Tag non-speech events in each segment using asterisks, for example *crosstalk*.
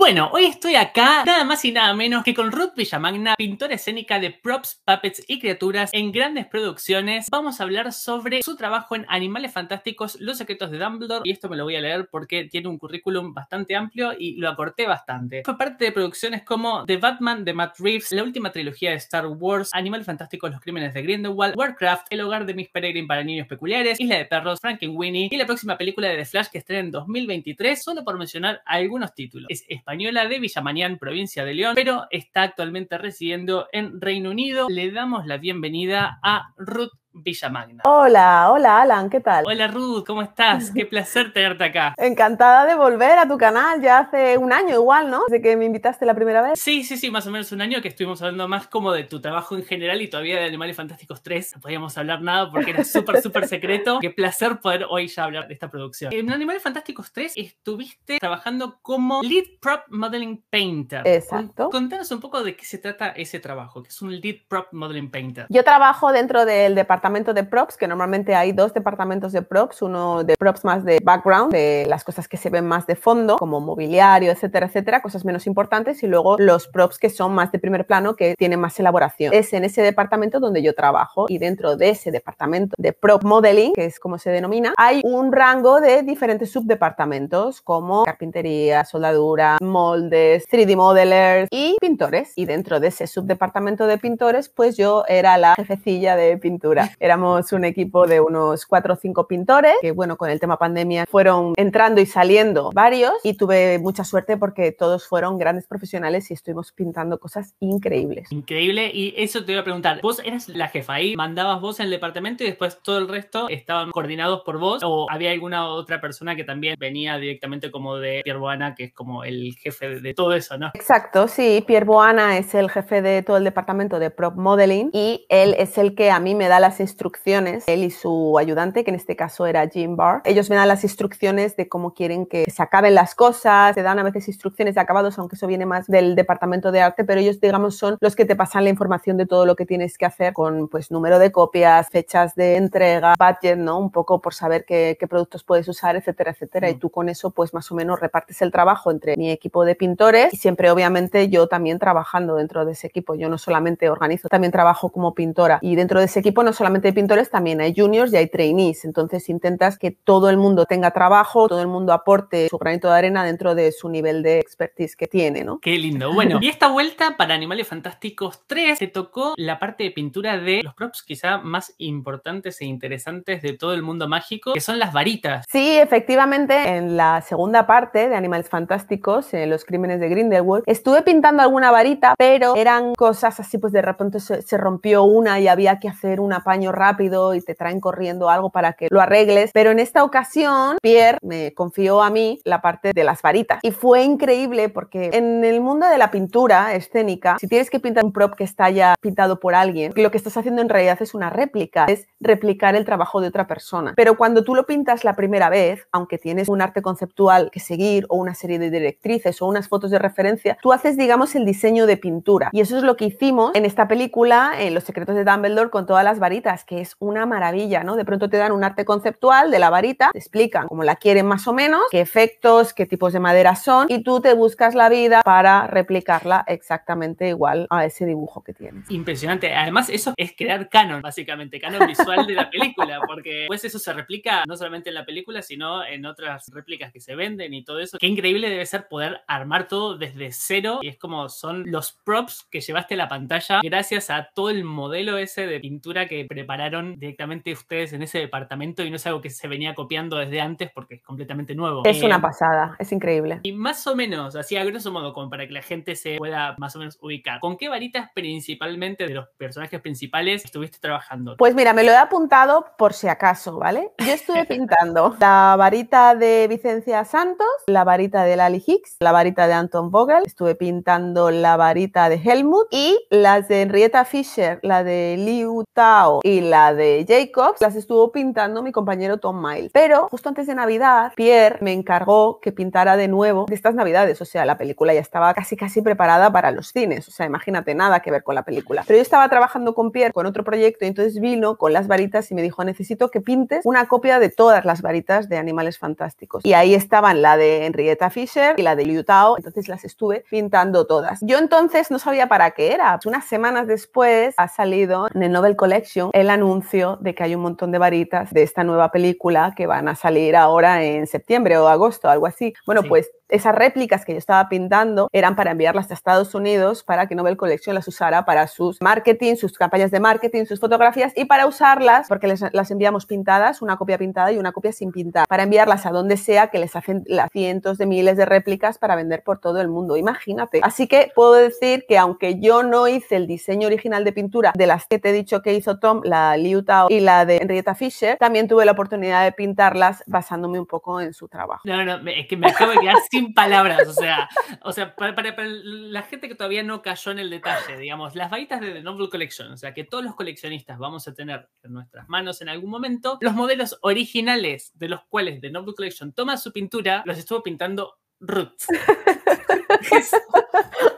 Bueno, hoy estoy acá nada más y nada menos que con Ruth Villamagna, pintora escénica de props, puppets y criaturas en grandes producciones. Vamos a hablar sobre su trabajo en Animales Fantásticos, Los Secretos de Dumbledore, y esto me lo voy a leer porque tiene un currículum bastante amplio y lo aporté bastante. Fue parte de producciones como The Batman de Matt Reeves, la última trilogía de Star Wars, Animales Fantásticos, Los Crímenes de Grindelwald, Warcraft, El Hogar de Miss Peregrine para Niños Peculiares, Isla de Perros, Winnie y la próxima película de The Flash que estrena en 2023, solo por mencionar algunos títulos. Es, española de Villamañán, provincia de León, pero está actualmente residiendo en Reino Unido. Le damos la bienvenida a Ruth Villa Magna. Hola, hola Alan, ¿qué tal? Hola Ruth, ¿cómo estás? Qué *laughs* placer tenerte acá. Encantada de volver a tu canal, ya hace un año igual, ¿no? Desde que me invitaste la primera vez. Sí, sí, sí, más o menos un año que estuvimos hablando más como de tu trabajo en general y todavía de Animales Fantásticos 3. No podíamos hablar nada porque era súper, *laughs* súper secreto. Qué placer poder hoy ya hablar de esta producción. En Animales Fantásticos 3 estuviste trabajando como Lead Prop Modeling Painter. Exacto. Contanos un poco de qué se trata ese trabajo, que es un Lead Prop Modeling Painter. Yo trabajo dentro del departamento de props, que normalmente hay dos departamentos de props, uno de props más de background, de las cosas que se ven más de fondo, como mobiliario, etcétera, etcétera, cosas menos importantes, y luego los props que son más de primer plano, que tienen más elaboración. Es en ese departamento donde yo trabajo y dentro de ese departamento de prop modeling, que es como se denomina, hay un rango de diferentes subdepartamentos como carpintería, soldadura, moldes, 3D modelers y pintores. Y dentro de ese subdepartamento de pintores, pues yo era la jefecilla de pintura. Éramos un equipo de unos cuatro o cinco pintores, que bueno, con el tema pandemia fueron entrando y saliendo varios y tuve mucha suerte porque todos fueron grandes profesionales y estuvimos pintando cosas increíbles. Increíble, y eso te iba a preguntar, vos eras la jefa ahí, mandabas vos en el departamento y después todo el resto estaban coordinados por vos o había alguna otra persona que también venía directamente como de Pierre Boana, que es como el jefe de todo eso, ¿no? Exacto, sí, Pierre Boana es el jefe de todo el departamento de prop modeling y él es el que a mí me da las instrucciones, él y su ayudante, que en este caso era Jim Barr. Ellos me dan las instrucciones de cómo quieren que se acaben las cosas, te dan a veces instrucciones de acabados, aunque eso viene más del departamento de arte, pero ellos, digamos, son los que te pasan la información de todo lo que tienes que hacer con, pues, número de copias, fechas de entrega, budget, ¿no? Un poco por saber qué, productos puedes usar, etcétera, etcétera. Y mm. tú con eso, pues, más o menos repartes el trabajo entre mi equipo de pintores y siempre, obviamente, yo también trabajando dentro de ese equipo. Yo no solamente organizo, también trabajo como pintora y dentro de ese equipo no solamente de pintores, también hay juniors y hay trainees. Entonces intentas que todo el mundo tenga trabajo, todo el mundo aporte su granito de arena dentro de su nivel de expertise que tiene, ¿no? Qué lindo. Bueno, y esta vuelta para Animales Fantásticos 3 te tocó la parte de pintura de los props quizá más importantes e interesantes de todo el mundo mágico, que son las varitas. Sí, efectivamente, en la segunda parte de Animales Fantásticos, en eh, los crímenes de Grindelwald, estuve pintando alguna varita, pero eran cosas así, pues de repente se, rompió una y había que hacer una paña rápido y te traen corriendo algo para que lo arregles. Pero en esta ocasión, Pierre me confió a mí la parte de las varitas. Y fue increíble porque en el mundo de la pintura escénica, si tienes que pintar un prop que está ya pintado por alguien, lo que estás haciendo en realidad es una réplica, es replicar el trabajo de otra persona. Pero cuando tú lo pintas la primera vez, aunque tienes un arte conceptual que seguir o una serie de directrices o unas fotos de referencia, tú haces, digamos, el diseño de pintura. Y eso es lo que hicimos en esta película, en Los secretos de Dumbledore, con todas las varitas que es una maravilla, ¿no? De pronto te dan un arte conceptual de la varita, te explican cómo la quieren más o menos, qué efectos, qué tipos de madera son, y tú te buscas la vida para replicarla exactamente igual a ese dibujo que tienes. Impresionante. Además, eso es crear canon, básicamente, canon visual de la *laughs* película, porque pues eso se replica no solamente en la película, sino en otras réplicas que se venden y todo eso. Qué increíble debe ser poder armar todo desde cero y es como son los props que llevaste a la pantalla gracias a todo el modelo ese de pintura que prepararon directamente ustedes en ese departamento y no es algo que se venía copiando desde antes porque es completamente nuevo. Es una eh, pasada, es increíble. Y más o menos, así a grosso modo, como para que la gente se pueda más o menos ubicar, ¿con qué varitas principalmente de los personajes principales estuviste trabajando? Pues mira, me lo he apuntado por si acaso, ¿vale? Yo estuve *laughs* pintando la varita de Vicencia Santos, la varita de Lali Hicks, la varita de Anton Vogel, estuve pintando la varita de Helmut y las de Henrietta Fischer, la de Liu Tao y la de Jacobs las estuvo pintando mi compañero Tom Miles. Pero justo antes de Navidad, Pierre me encargó que pintara de nuevo de estas Navidades. O sea, la película ya estaba casi casi preparada para los cines. O sea, imagínate, nada que ver con la película. Pero yo estaba trabajando con Pierre con otro proyecto y entonces vino con las varitas y me dijo, necesito que pintes una copia de todas las varitas de Animales Fantásticos. Y ahí estaban la de Henrietta Fisher y la de Liu Tao. Entonces las estuve pintando todas. Yo entonces no sabía para qué era. Unas semanas después ha salido en el Nobel Collection el anuncio de que hay un montón de varitas de esta nueva película que van a salir ahora en septiembre o agosto, algo así. Bueno, pues esas réplicas que yo estaba pintando eran para enviarlas a Estados Unidos para que Nobel Collection las usara para sus marketing, sus campañas de marketing, sus fotografías y para usarlas, porque les, las enviamos pintadas, una copia pintada y una copia sin pintar, para enviarlas a donde sea que les hacen cientos de miles de réplicas para vender por todo el mundo. Imagínate. Así que puedo decir que aunque yo no hice el diseño original de pintura de las que te he dicho que hizo Tom, la Liu Tao y la de Henrietta Fisher, también tuve la oportunidad de pintarlas basándome un poco en su trabajo. No, no, es que me acabo de *laughs* palabras, o sea, o sea para, la gente que todavía no cayó en el detalle, digamos, las varitas de The Novel Collection, o sea, que todos los coleccionistas vamos a tener en nuestras manos en algún momento, los modelos originales de los cuales The Noble Collection toma su pintura, los estuvo pintando Ruth. *laughs*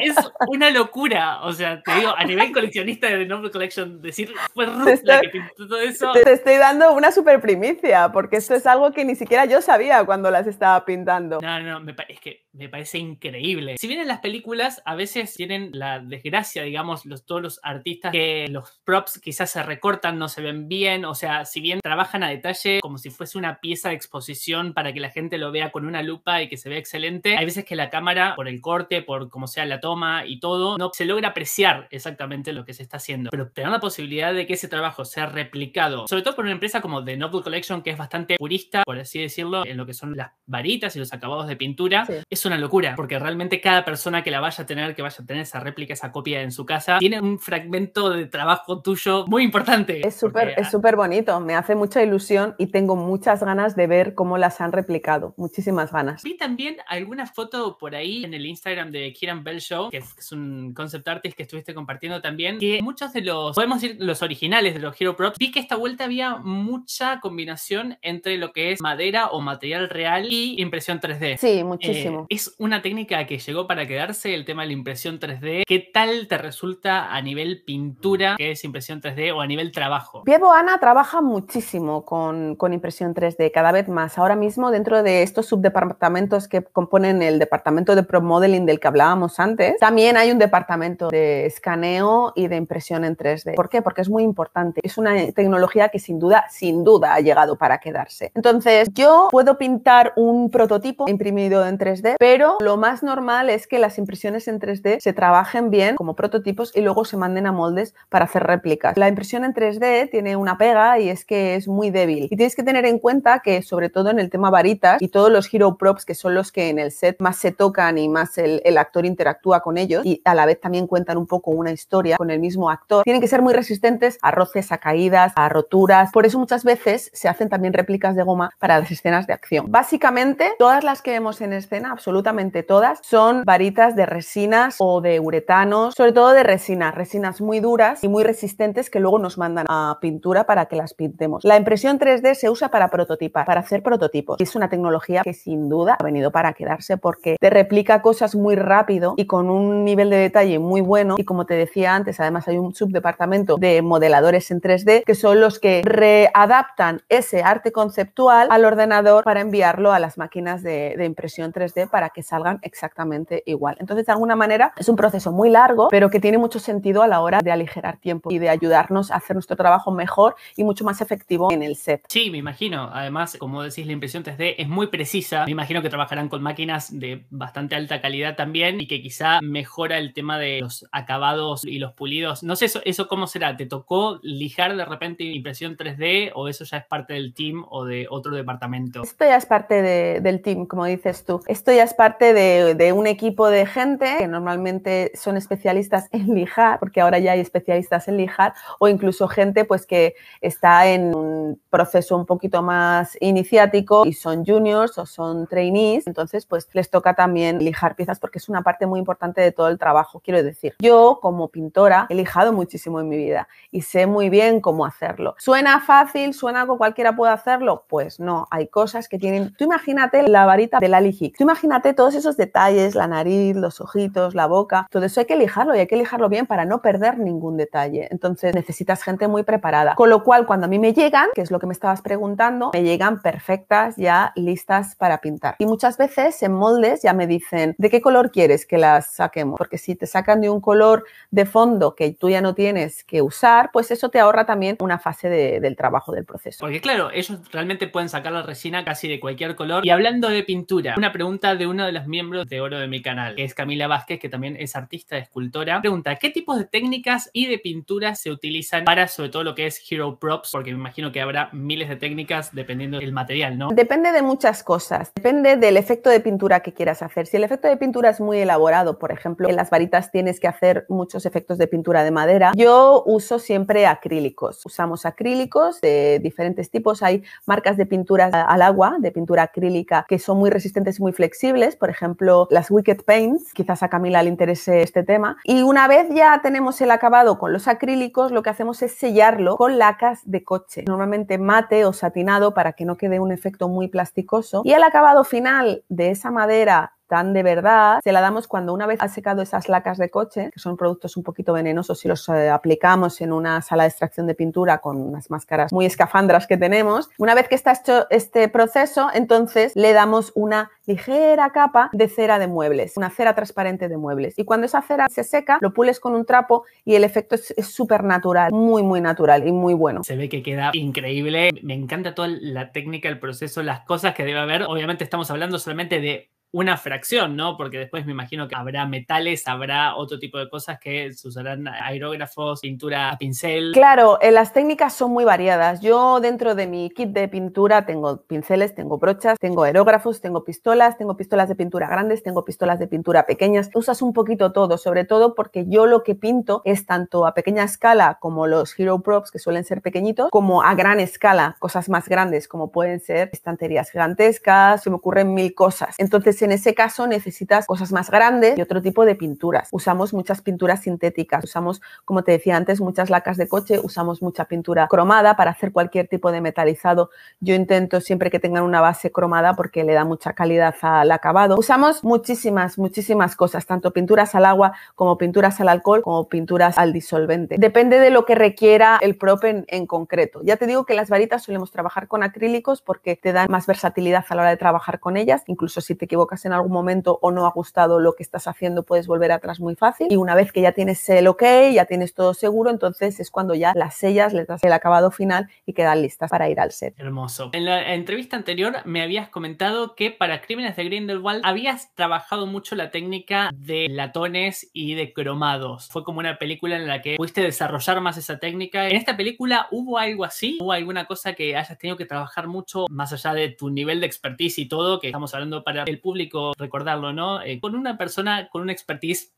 es una locura. O sea, te digo, a nivel coleccionista de The Noble Collection, decir fue Ruth la que pintó todo eso. Te estoy dando una super primicia, porque esto es algo que ni siquiera yo sabía cuando las estaba pintando. No, no, me que me parece increíble. Si bien en las películas a veces tienen la desgracia, digamos, los, todos los artistas que los props quizás se recortan, no se ven bien, o sea, si bien trabajan a detalle como si fuese una pieza de exposición para que la gente lo vea con una lupa y que se vea excelente, hay veces que la cámara, por el corte, por como sea la toma y todo, no se logra apreciar exactamente lo que se está haciendo. Pero tener la posibilidad de que ese trabajo sea replicado, sobre todo por una empresa como The Noble Collection, que es bastante purista, por así decirlo, en lo que son las varitas y los acabados de pintura, es es una locura, porque realmente cada persona que la vaya a tener, que vaya a tener esa réplica, esa copia en su casa, tiene un fragmento de trabajo tuyo muy importante. Es súper es súper bonito, me hace mucha ilusión y tengo muchas ganas de ver cómo las han replicado, muchísimas ganas. Vi también alguna foto por ahí en el Instagram de Kieran Bell Show, que es un concept artist que estuviste compartiendo también, que muchos de los, podemos decir, los originales de los Hero Props, vi que esta vuelta había mucha combinación entre lo que es madera o material real y impresión 3D. Sí, muchísimo. Eh, es una técnica que llegó para quedarse, el tema de la impresión 3D. ¿Qué tal te resulta a nivel pintura, que es impresión 3D, o a nivel trabajo? Piebo Ana trabaja muchísimo con, con impresión 3D, cada vez más. Ahora mismo, dentro de estos subdepartamentos que componen el departamento de Pro Modeling del que hablábamos antes, también hay un departamento de escaneo y de impresión en 3D. ¿Por qué? Porque es muy importante. Es una tecnología que sin duda, sin duda ha llegado para quedarse. Entonces, yo puedo pintar un prototipo imprimido en 3D, pero lo más normal es que las impresiones en 3D se trabajen bien como prototipos y luego se manden a moldes para hacer réplicas. La impresión en 3D tiene una pega y es que es muy débil. Y tienes que tener en cuenta que sobre todo en el tema varitas y todos los hero props que son los que en el set más se tocan y más el, actor interactúa con ellos y a la vez también cuentan un poco una historia con el mismo actor, tienen que ser muy resistentes a roces, a caídas, a roturas. Por eso muchas veces se hacen también réplicas de goma para las escenas de acción. Básicamente, todas las que vemos en escena, absolutamente absolutamente todas, son varitas de resinas o de uretanos, sobre todo de resinas, resinas muy duras y muy resistentes que luego nos mandan a pintura para que las pintemos. La impresión 3D se usa para prototipar, para hacer prototipos. Es una tecnología que sin duda ha venido para quedarse porque te replica cosas muy rápido y con un nivel de detalle muy bueno. Y como te decía antes, además hay un subdepartamento de modeladores en 3D que son los que readaptan ese arte conceptual al ordenador para enviarlo a las máquinas de, impresión 3D para que salgan exactamente igual. Entonces, de alguna manera, es un proceso muy largo, pero que tiene mucho sentido a la hora de aligerar tiempo y de ayudarnos a hacer nuestro trabajo mejor y mucho más efectivo en el set. Sí, me imagino. Además, como decís, la impresión 3D es muy precisa. Me imagino que trabajarán con máquinas de bastante alta calidad también y que quizá mejora el tema de los acabados y los pulidos. No sé, eso, eso cómo será. ¿Te tocó lijar de repente impresión 3D o eso ya es parte del team o de otro departamento? Esto ya es parte del team, como dices tú. Esto ya es parte de, un equipo de gente que normalmente son especialistas en lijar, porque ahora ya hay especialistas en lijar, o incluso gente pues que está en un proceso un poquito más iniciático y son juniors o son trainees, entonces pues les toca también lijar piezas porque es una parte muy importante de todo el trabajo, quiero decir. Yo como pintora he lijado muchísimo en mi vida y sé muy bien cómo hacerlo. ¿Suena fácil? ¿Suena algo cualquiera puede hacerlo? Pues no, hay cosas que tienen... Tú imagínate la varita de la lijic. Tú imagínate todos esos detalles, la nariz, los ojitos, la boca, todo eso hay que lijarlo y hay que lijarlo bien para no perder ningún detalle. Entonces necesitas gente muy preparada. Con lo cual, cuando a mí me llegan, que es lo que me estabas preguntando, me llegan perfectas ya listas para pintar. Y muchas veces en moldes ya me dicen, ¿de qué color quieres que las saquemos? Porque si te sacan de un color de fondo que tú ya no tienes que usar, pues eso te ahorra también una fase del trabajo del proceso. Porque claro, ellos realmente pueden sacar la resina casi de cualquier color. Y hablando de pintura, una pregunta de de uno de los miembros de oro de mi canal, que es Camila Vázquez, que también es artista, escultora. Pregunta, ¿qué tipos de técnicas y de pinturas se utilizan para sobre todo lo que es Hero Props? Porque me imagino que habrá miles de técnicas dependiendo del material, ¿no? Depende de muchas cosas. Depende del efecto de pintura que quieras hacer. Si el efecto de pintura es muy elaborado, por ejemplo, en las varitas tienes que hacer muchos efectos de pintura de madera, yo uso siempre acrílicos. Usamos acrílicos de diferentes tipos. Hay marcas de pinturas al agua, de pintura acrílica, que son muy resistentes, y muy flexibles por ejemplo, las Wicked Paints, quizás a Camila le interese este tema, y una vez ya tenemos el acabado con los acrílicos, lo que hacemos es sellarlo con lacas de coche, normalmente mate o satinado para que no quede un efecto muy plasticoso, y el acabado final de esa madera tan de verdad, se la damos cuando una vez ha secado esas lacas de coche, que son productos un poquito venenosos si los eh, aplicamos en una sala de extracción de pintura con unas máscaras muy escafandras que tenemos. Una vez que está hecho este proceso, entonces le damos una ligera capa de cera de muebles, una cera transparente de muebles. Y cuando esa cera se seca, lo pules con un trapo y el efecto es súper natural, muy, muy natural y muy bueno. Se ve que queda increíble. Me encanta toda la técnica, el proceso, las cosas que debe haber. Obviamente estamos hablando solamente de una fracción, ¿no? Porque después me imagino que habrá metales, habrá otro tipo de cosas que se usarán aerógrafos, pintura pincel. Claro, eh, las técnicas son muy variadas. Yo dentro de mi kit de pintura tengo pinceles, tengo brochas, tengo aerógrafos, tengo pistolas, tengo pistolas de pintura grandes, tengo pistolas de pintura pequeñas. Usas un poquito todo, sobre todo porque yo lo que pinto es tanto a pequeña escala como los hero props que suelen ser pequeñitos, como a gran escala, cosas más grandes como pueden ser estanterías gigantescas, se me ocurren mil cosas. Entonces en ese caso necesitas cosas más grandes y otro tipo de pinturas. Usamos muchas pinturas sintéticas, usamos, como te decía antes, muchas lacas de coche, usamos mucha pintura cromada para hacer cualquier tipo de metalizado. Yo intento siempre que tengan una base cromada porque le da mucha calidad al acabado. Usamos muchísimas, muchísimas cosas, tanto pinturas al agua como pinturas al alcohol, como pinturas al disolvente. Depende de lo que requiera el prop en, en concreto. Ya te digo que las varitas solemos trabajar con acrílicos porque te dan más versatilidad a la hora de trabajar con ellas, incluso si te equivocas en algún momento o no ha gustado lo que estás haciendo, puedes volver atrás muy fácil. Y una vez que ya tienes el ok, ya tienes todo seguro, entonces es cuando ya las sellas, le das el acabado final y quedan listas para ir al set. Hermoso. En la entrevista anterior me habías comentado que para Crímenes de Grindelwald habías trabajado mucho la técnica de latones y de cromados. Fue como una película en la que pudiste desarrollar más esa técnica. ¿En esta película hubo algo así? ¿Hubo alguna cosa que hayas tenido que trabajar mucho más allá de tu nivel de expertise y todo, que estamos hablando para el público? recordarlo, ¿no? Eh, con una persona con una expertise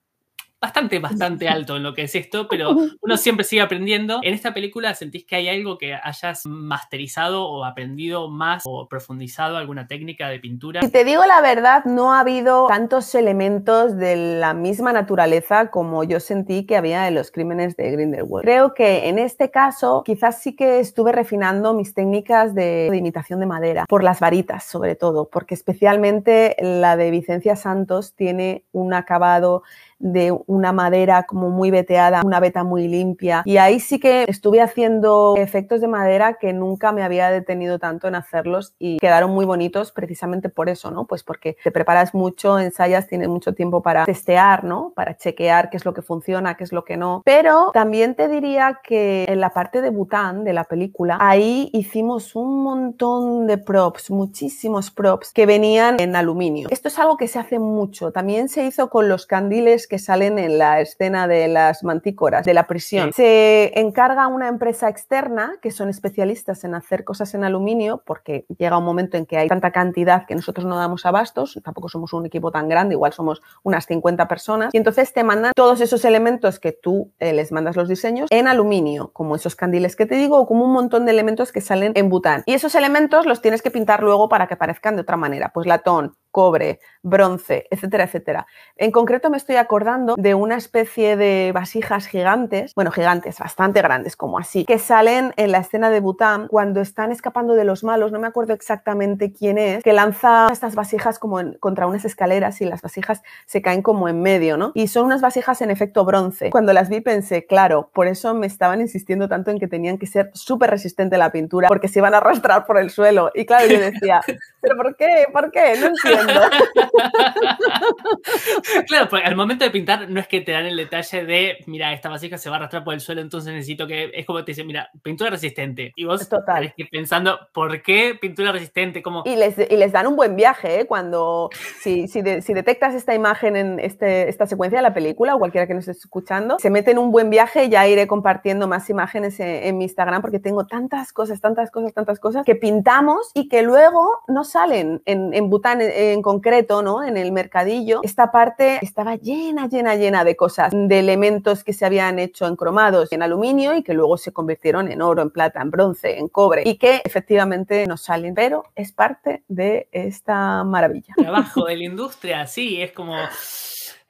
bastante, bastante alto en lo que es esto, pero uno siempre sigue aprendiendo. En esta película, ¿sentís que hay algo que hayas masterizado o aprendido más o profundizado alguna técnica de pintura? Si te digo la verdad, no ha habido tantos elementos de la misma naturaleza como yo sentí que había en los crímenes de Grindelwald. Creo que en este caso, quizás sí que estuve refinando mis técnicas de imitación de madera, por las varitas sobre todo, porque especialmente la de Vicencia Santos tiene un acabado de una madera como muy veteada, una veta muy limpia. Y ahí sí que estuve haciendo efectos de madera que nunca me había detenido tanto en hacerlos y quedaron muy bonitos precisamente por eso, ¿no? Pues porque te preparas mucho, ensayas, tienes mucho tiempo para testear, ¿no? Para chequear qué es lo que funciona, qué es lo que no. Pero también te diría que en la parte de Bután de la película, ahí hicimos un montón de props, muchísimos props que venían en aluminio. Esto es algo que se hace mucho. También se hizo con los candiles que salen en la escena de las mantícoras, de la prisión. Se encarga una empresa externa, que son especialistas en hacer cosas en aluminio, porque llega un momento en que hay tanta cantidad que nosotros no damos abastos, tampoco somos un equipo tan grande, igual somos unas 50 personas, y entonces te mandan todos esos elementos que tú eh, les mandas los diseños en aluminio, como esos candiles que te digo, o como un montón de elementos que salen en Bután. Y esos elementos los tienes que pintar luego para que parezcan de otra manera, pues latón, cobre, bronce, etcétera, etcétera. En concreto me estoy acordando de una especie de vasijas gigantes, bueno, gigantes, bastante grandes como así, que salen en la escena de Bután cuando están escapando de los malos, no me acuerdo exactamente quién es, que lanza estas vasijas como contra unas escaleras y las vasijas se caen como en medio, ¿no? Y son unas vasijas en efecto bronce. Cuando las vi pensé, claro, por eso me estaban insistiendo tanto en que tenían que ser súper resistente la pintura porque se iban a arrastrar por el suelo. Y claro, yo decía, *laughs* ¿pero por qué? ¿Por qué? No *laughs* claro, porque al momento de pintar no es que te dan el detalle de, mira, esta vasija se va a arrastrar por el suelo, entonces necesito que. Es como te dicen, mira, pintura resistente. Y vos Total. Que pensando, ¿por qué pintura resistente? Como... Y, les, dan un buen viaje, ¿eh? Cuando. Si, detectas esta imagen en este, esta secuencia de la película o cualquiera que nos esté escuchando, se mete en un buen viaje. Ya iré compartiendo más imágenes en, mi Instagram porque tengo tantas cosas, tantas cosas, tantas cosas que pintamos y que luego no salen en, en Bután. Eh, en concreto, ¿no? En el mercadillo, esta parte estaba llena, llena, llena de cosas, de elementos que se habían hecho en cromados, en aluminio y que luego se convirtieron en oro, en plata, en bronce, en cobre y que efectivamente nos salen, pero es parte de esta maravilla. Trabajo de la industria, sí, es como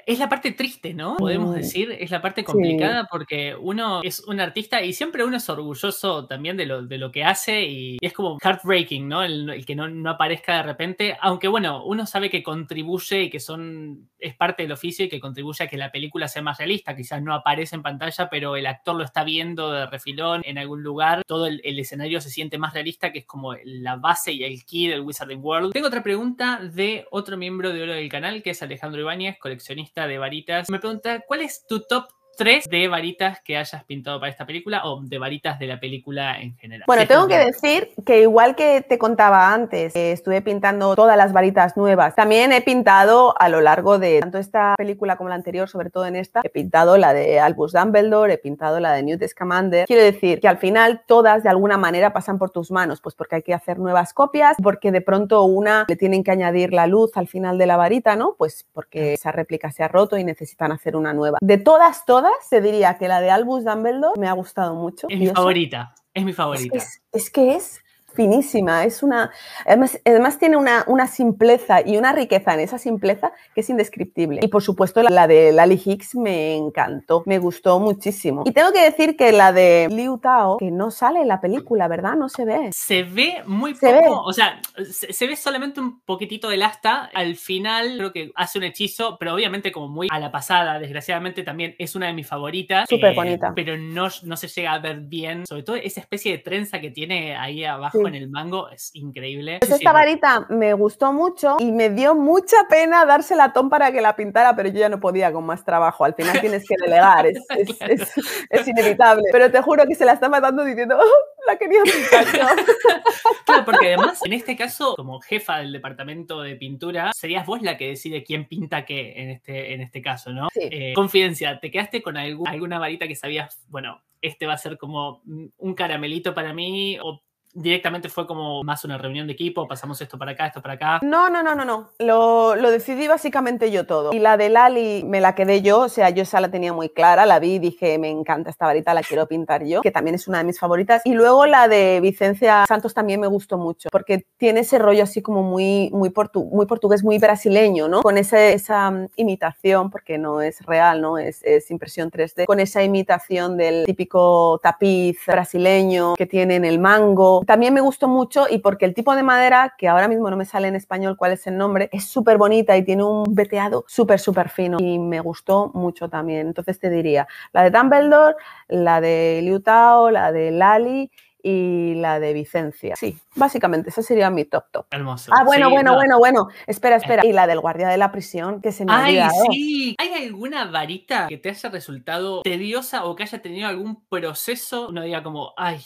es la parte triste, ¿no? Podemos mm, decir, es la parte complicada porque uno es un artista y siempre uno es orgulloso también de lo, de lo que hace y es como heartbreaking, ¿no? El, que no, aparezca de repente, aunque bueno, uno sabe que contribuye y que son, es parte del oficio y que contribuye a que la película sea más realista, quizás no aparece en pantalla, pero el actor lo está viendo de refilón en algún lugar, todo el, el escenario se siente más realista, que es como la base y el key del Wizarding World. Tengo otra pregunta de otro miembro de oro del canal, que es Alejandro Ibáñez, coleccionista de varitas, me pregunta, ¿cuál es tu top tres de varitas que hayas pintado para esta película o de varitas de la película en general. Bueno, tengo que decir que igual que te contaba antes, eh, estuve pintando todas las varitas nuevas, también he pintado a lo largo de tanto esta película como la anterior, sobre todo en esta, he pintado la de Albus Dumbledore, he pintado la de Newt Scamander. Quiero decir que al final todas de alguna manera pasan por tus manos, pues porque hay que hacer nuevas copias, porque de pronto una le tienen que añadir la luz al final de la varita, ¿no? Pues porque esa réplica se ha roto y necesitan hacer una nueva. De todas, todas se diría que la de Albus Dumbledore me ha gustado mucho. Es mi favorita, es mi favorita. es que es finísima, es una, además, tiene una, una, simpleza y una riqueza en esa simpleza que es indescriptible. Y por supuesto la, de Lali Hicks me encantó, me gustó muchísimo. Y tengo que decir que la de Liu Tao, que no sale en la película, ¿verdad? No se ve. Se ve muy poco, o sea, se, ve solamente un poquitito del asta, al final creo que hace un hechizo, pero obviamente como muy a la pasada, desgraciadamente también es una de mis favoritas. Súper eh, bonita. Pero no, no se llega a ver bien, sobre todo esa especie de trenza que tiene ahí abajo en el mango es increíble. Pues esta varita me gustó mucho y me dio mucha pena dársela a Tom para que la pintara, pero yo ya no podía con más trabajo. Al final tienes que delegar, es, *laughs* inevitable. Pero te juro que se la está matando diciendo, oh, la quería pintar. yo. *laughs* claro, porque además, en este caso, como jefa del departamento de pintura, serías vos la que decide quién pinta qué en este, en este caso, ¿no? Sí. Eh, confidencia, ¿te quedaste con alguna varita que sabías, bueno, este va a ser como un caramelito para mí o directamente fue como más una reunión de equipo, pasamos esto para acá, esto para acá. No, no, no, no, no. Lo, lo decidí básicamente yo todo. Y la de Lali me la quedé yo, o sea, yo esa la tenía muy clara, la vi y dije, me encanta esta varita, la quiero pintar yo, que también es una de mis favoritas. Y luego la de Vicencia Santos también me gustó mucho, porque tiene ese rollo así como muy, muy, muy portugués, muy brasileño, ¿no? Con esa mm, imitación, porque no es real, ¿no? Es, es impresión 3D, con esa imitación del típico tapiz brasileño que tiene en el mango, también me gustó mucho y porque el tipo de madera, que ahora mismo no me sale en español cuál es el nombre, es súper bonita y tiene un veteado súper, súper fino y me gustó mucho también. Entonces te diría la de Dumbledore, la de Liu Tao, la de Lali y la de Vicencia. Sí, básicamente, esa sería mi top top. Hermoso. Ah, bueno, bueno, bueno, bueno. Espera, espera. Eh. Y la del guardia de la prisión, que se me ha olvidado. ¡Ay, sí! ¿Hay alguna varita que te haya resultado tediosa o que haya tenido algún proceso? no diga como, ¡ay!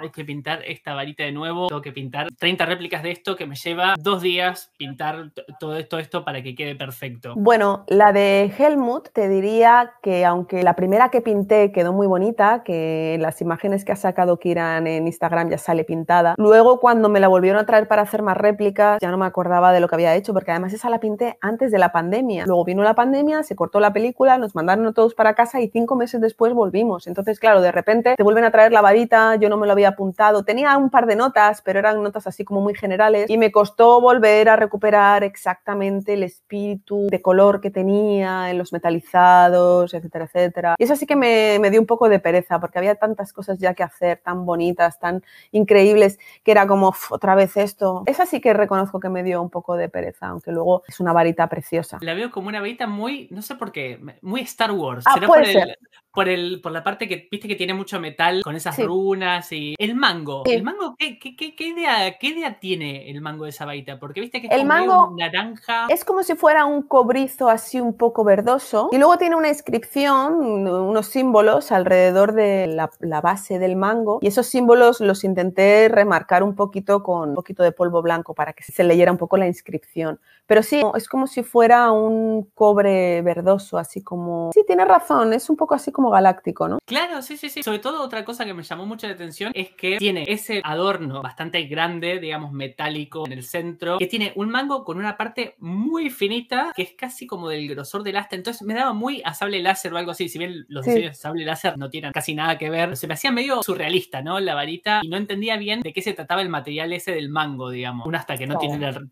hay que pintar esta varita de nuevo, tengo que pintar 30 réplicas de esto que me lleva dos días pintar todo esto, esto para que quede perfecto. Bueno, la de Helmut te diría que aunque la primera que pinté quedó muy bonita, que las imágenes que ha sacado Kiran en Instagram ya sale pintada, luego cuando me la volvieron a traer para hacer más réplicas ya no me acordaba de lo que había hecho, porque además esa la pinté antes de la pandemia. Luego vino la pandemia, se cortó la película, nos mandaron todos para casa y cinco meses después volvimos. Entonces, claro, de repente te vuelven a traer la varita, yo no me lo había apuntado. Tenía un par de notas, pero eran notas así como muy generales y me costó volver a recuperar exactamente el espíritu de color que tenía en los metalizados, etcétera, etcétera. Y eso sí que me, me dio un poco de pereza porque había tantas cosas ya que hacer, tan bonitas, tan increíbles, que era como otra vez esto. eso sí que reconozco que me dio un poco de pereza, aunque luego es una varita preciosa. La veo como una varita muy, no sé por qué, muy Star Wars. Ah, por, el, por, la parte que viste que tiene mucho metal con esas runas y el, mango. ¿El mango ¿qué, idea, qué idea tiene el mango de Sabaita? Porque viste que es el mango naranja. Es como si fuera un cobrizo así un poco verdoso. Y luego tiene una inscripción, unos símbolos alrededor de la, base del mango. Y esos símbolos los intenté remarcar un poquito con un poquito de polvo blanco para que se leyera un poco la inscripción. Pero sí, es como si fuera un cobre verdoso, así como... Sí, tiene razón, es un poco así como galáctico, ¿no? Claro, sí, sí, sí. Sobre todo otra cosa que me llamó mucho la atención es que tiene ese adorno bastante grande, digamos metálico en el centro, que tiene un mango con una parte muy finita, que es casi como del grosor del asta. Entonces me daba muy a sable láser o algo así. Si bien los diseños de sable láser no tienen casi nada que ver, se me hacía medio surrealista, ¿no? La varita y no entendía bien de qué se trataba el material ese del mango, digamos. Un asta que no, no. tiene el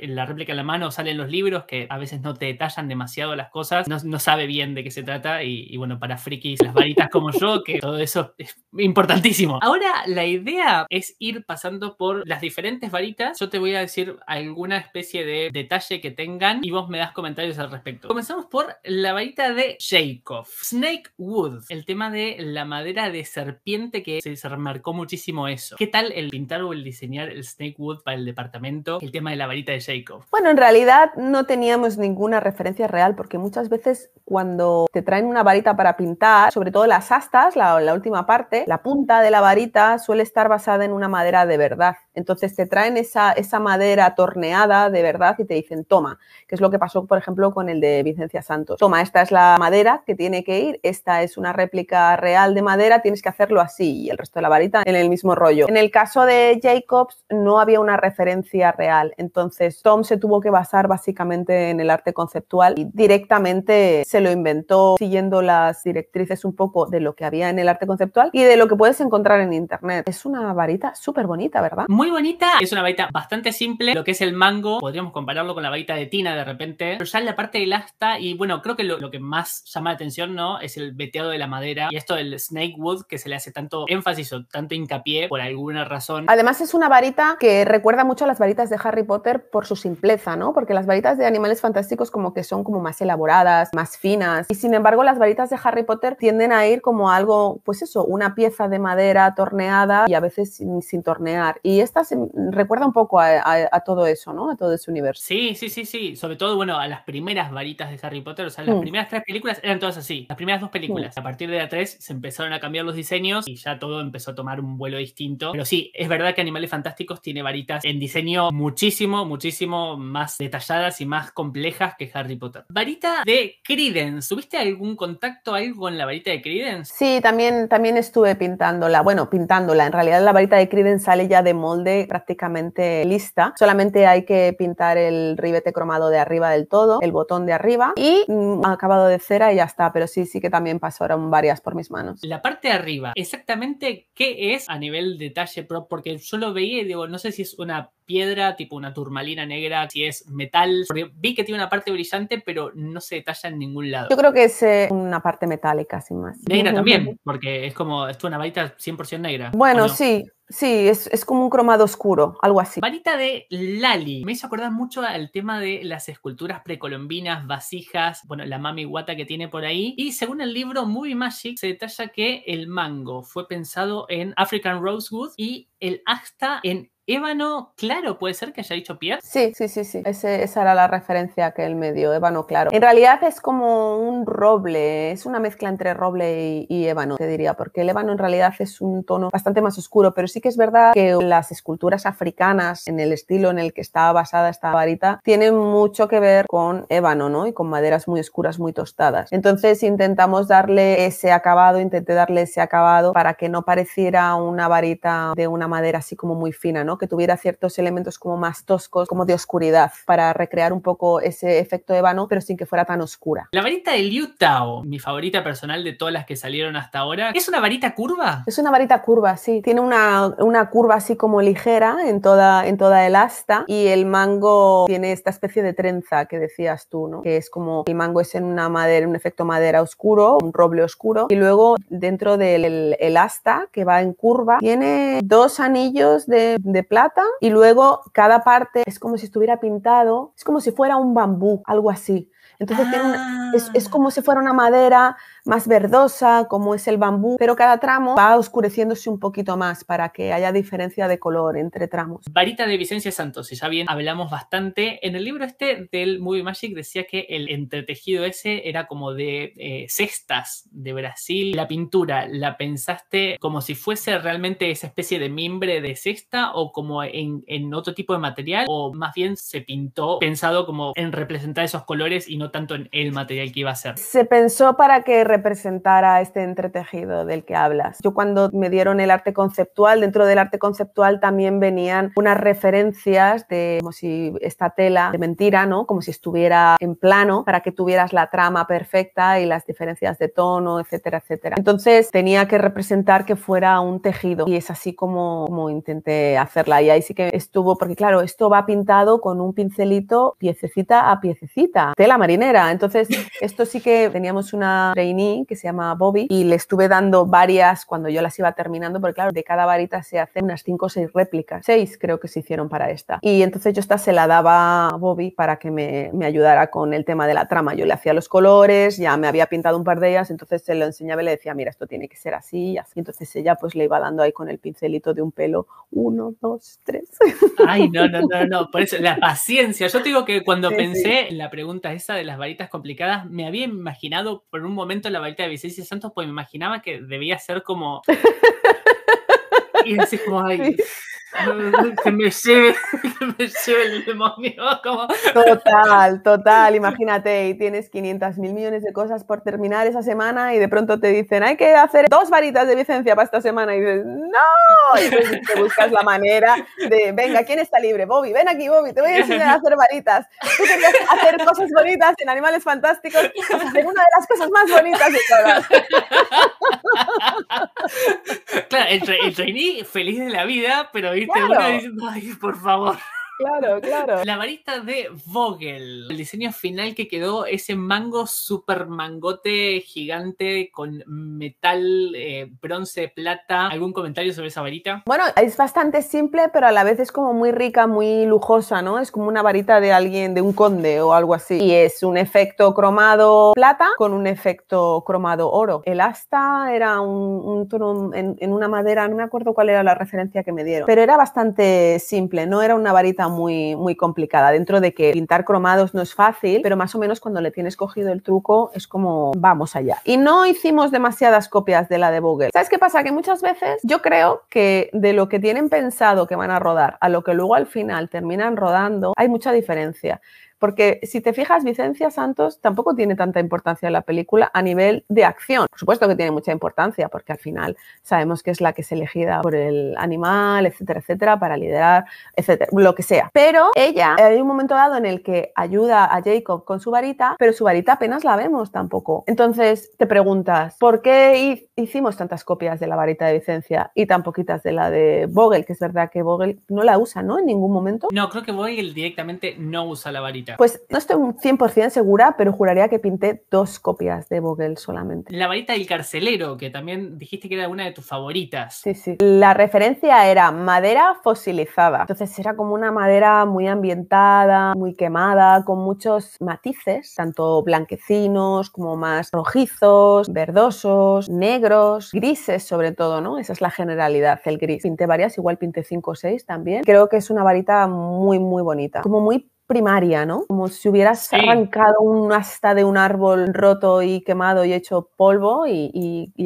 la réplica en la mano, salen los libros que a veces no te detallan demasiado las cosas, no, sabe bien de qué se trata y, bueno, para frikis, las varitas como yo, que todo eso es importantísimo. Ahora, la idea es ir pasando por las diferentes varitas, yo te voy a decir alguna especie de detalle que tengan y vos me das comentarios al respecto. Comenzamos por la varita de Jacob, Snake Wood, el tema de la madera de serpiente que se remarcó muchísimo eso. ¿Qué tal el pintar o el diseñar el Snake Wood para el departamento? El tema de la varita bueno, en realidad no teníamos ninguna referencia real porque muchas veces cuando te traen una varita para pintar, sobre todo las astas, la, última parte, la punta de la varita suele estar basada en una madera de verdad. Entonces te traen esa, esa madera torneada de verdad y te dicen, toma, que es lo que pasó, por ejemplo, con el de Vicencia Santos. Toma, esta es la madera que tiene que ir, esta es una réplica real de madera, tienes que hacerlo así y el resto de la varita en el mismo rollo. En el caso de Jacobs no había una referencia real, entonces entonces, Tom se tuvo que basar básicamente en el arte conceptual y directamente se lo inventó siguiendo las directrices un poco de lo que había en el arte conceptual y de lo que puedes encontrar en internet. Es una varita súper bonita, ¿verdad? Muy bonita, es una varita bastante simple, lo que es el mango, podríamos compararlo con la varita de Tina de repente, pero ya la parte del asta y bueno, creo que lo, que más llama la atención, ¿no? Es el veteado de la madera y esto del snake wood que se le hace tanto énfasis o tanto hincapié por alguna razón. Además es una varita que recuerda mucho a las varitas de Harry Potter por su simpleza, ¿no? Porque las varitas de animales fantásticos como que son como más elaboradas, más finas. Y sin embargo, las varitas de Harry Potter tienden a ir como algo, pues eso, una pieza de madera torneada y a veces sin, tornear. Y esta se recuerda un poco a, todo eso, ¿no? A todo ese universo. Sí, sí, sí, sí. Sobre todo, bueno, a las primeras varitas de Harry Potter, o sea, las mm. primeras tres películas eran todas así. Las primeras dos películas. Mm. A partir de la tres se empezaron a cambiar los diseños y ya todo empezó a tomar un vuelo distinto. Pero sí, es verdad que Animales Fantásticos tiene varitas en diseño muchísimo, muchísimo más detalladas y más complejas que Harry Potter. Varita de Credence. ¿Tuviste algún contacto, ahí con la varita de Credence? Sí, también, también estuve pintándola. Bueno, pintándola. En realidad la varita de Credence sale ya de molde prácticamente lista. Solamente hay que pintar el ribete cromado de arriba del todo, el botón de arriba y mm, acabado de cera y ya está. Pero sí, sí que también pasaron varias por mis manos. La parte de arriba, exactamente qué es a nivel detalle, porque yo lo veía y digo, no sé si es una piedra tipo una turma negra, si es metal. Porque vi que tiene una parte brillante, pero no se detalla en ningún lado. Yo creo que es eh, una parte metálica, sin más. Negra también, porque es como, es una varita 100% negra. Bueno, sí. Sí, es, es, como un cromado oscuro, algo así. Varita de Lali. Me hizo acordar mucho al tema de las esculturas precolombinas, vasijas, bueno, la mami guata que tiene por ahí. Y según el libro Movie Magic, se detalla que el mango fue pensado en African Rosewood y el asta en Ébano, claro, puede ser que haya dicho Pierre. Sí, sí, sí, sí. esa era la referencia que él me dio, ébano, claro. En realidad es como un roble, es una mezcla entre roble y, y ébano, te diría, porque el ébano en realidad es un tono bastante más oscuro, pero sí que es verdad que las esculturas africanas, en el estilo en el que está basada esta varita, tienen mucho que ver con ébano, ¿no? Y con maderas muy oscuras, muy tostadas. Entonces intentamos darle ese acabado, intenté darle ese acabado para que no pareciera una varita de una madera así como muy fina, ¿no? que tuviera ciertos elementos como más toscos, como de oscuridad, para recrear un poco ese efecto ébano, pero sin que fuera tan oscura. La varita de Liu Tao, mi favorita personal de todas las que salieron hasta ahora, ¿es una varita curva? Es una varita curva, sí. Tiene una, una curva así como ligera en toda, en toda el asta y el mango tiene esta especie de trenza que decías tú, ¿no? Que es como el mango es en una madera, un efecto madera oscuro, un roble oscuro y luego dentro del el, asta que va en curva tiene dos anillos de plata y luego cada parte es como si estuviera pintado, es como si fuera un bambú, algo así. Entonces es, ah. como si fuera una madera más verdosa, como es el bambú, pero cada tramo va oscureciéndose un poquito más para que haya diferencia de color entre tramos. Varita de Vicencia Santos, si ya bien hablamos bastante, en el libro este del Movie Magic decía que el entretejido ese era como de eh, cestas de Brasil. La pintura, ¿la pensaste como si fuese realmente esa especie de mimbre de cesta o como en, en otro tipo de material? ¿O más bien se pintó pensado como en representar esos colores y no tanto en el material que iba a ser? Se pensó para que representara este entretejido del que hablas. Yo cuando me dieron el arte conceptual, dentro del arte conceptual también venían unas referencias de como si esta tela de mentira, ¿no? Como si estuviera en plano para que tuvieras la trama perfecta y las diferencias de tono, etcétera, etcétera. Entonces tenía que representar que fuera un tejido y es así como, como intenté hacerla y ahí sí que estuvo, porque claro, esto va pintado con un pincelito piececita a piececita, tela amarilla entonces, esto sí que teníamos una trainee que se llama Bobby y le estuve dando varias cuando yo las iba terminando, porque claro, de cada varita se hacen unas 5 o 6 réplicas. 6 creo que se hicieron para esta. Y entonces yo esta se la daba a Bobby para que me, ayudara con el tema de la trama. Yo le hacía los colores, ya me había pintado un par de ellas, entonces se lo enseñaba y le decía, mira, esto tiene que ser así y así. Entonces ella pues le iba dando ahí con el pincelito de un pelo, 1 dos, tres. Ay, no, no, no, no, por eso la paciencia. Yo te digo que cuando pensé en la pregunta esa las varitas complicadas, me había imaginado por un momento la varita de Vicencia Santos, pues me imaginaba que debía ser como. *laughs* y como, me *laughs* el demonio. Total, total, imagínate, y tienes 500 mil millones de cosas por terminar esa semana y de pronto te dicen, hay que hacer dos varitas de licencia para esta semana y dices, no, y te buscas la manera de, venga, ¿quién está libre? Bobby, ven aquí, Bobby, te voy a enseñar a hacer varitas. Tú hacer cosas bonitas en animales fantásticos, una de las cosas más bonitas de todas. Claro, el, feliz de la vida, pero por favor. Claro, claro. La varita de Vogel. El diseño final que quedó ese mango super mangote gigante con metal, eh, bronce, plata. ¿Algún comentario sobre esa varita? Bueno, es bastante simple, pero a la vez es como muy rica, muy lujosa, ¿no? Es como una varita de alguien, de un conde o algo así. Y es un efecto cromado plata con un efecto cromado oro. El asta era un, un tono en, en una madera, no me acuerdo cuál era la referencia que me dieron, pero era bastante simple, no era una varita muy, muy complicada, dentro de que pintar cromados no es fácil, pero más o menos cuando le tienes cogido el truco es como vamos allá. Y no hicimos demasiadas copias de la de Vogel. ¿Sabes qué pasa? Que muchas veces yo creo que de lo que tienen pensado que van a rodar a lo que luego al final terminan rodando, hay mucha diferencia. Porque si te fijas, Vicencia Santos tampoco tiene tanta importancia en la película a nivel de acción. Por supuesto que tiene mucha importancia, porque al final sabemos que es la que es elegida por el animal, etcétera, etcétera, para liderar, etcétera, lo que sea. Pero ella, hay un momento dado en el que ayuda a Jacob con su varita, pero su varita apenas la vemos tampoco. Entonces te preguntas, ¿por qué hicimos tantas copias de la varita de Vicencia y tan poquitas de la de Vogel? Que es verdad que Vogel no la usa, ¿no? En ningún momento. No, creo que Vogel directamente no usa la varita. Pues no estoy un 100% segura, pero juraría que pinté dos copias de Vogel solamente. La varita del carcelero, que también dijiste que era una de tus favoritas. Sí, sí. La referencia era madera fosilizada. Entonces era como una madera muy ambientada, muy quemada, con muchos matices, tanto blanquecinos como más rojizos, verdosos, negros, grises sobre todo, ¿no? Esa es la generalidad, el gris. Pinté varias, igual pinté cinco o seis también. Creo que es una varita muy, muy bonita, como muy primaria, ¿no? Como si hubieras arrancado un asta de un árbol roto y quemado y hecho polvo y,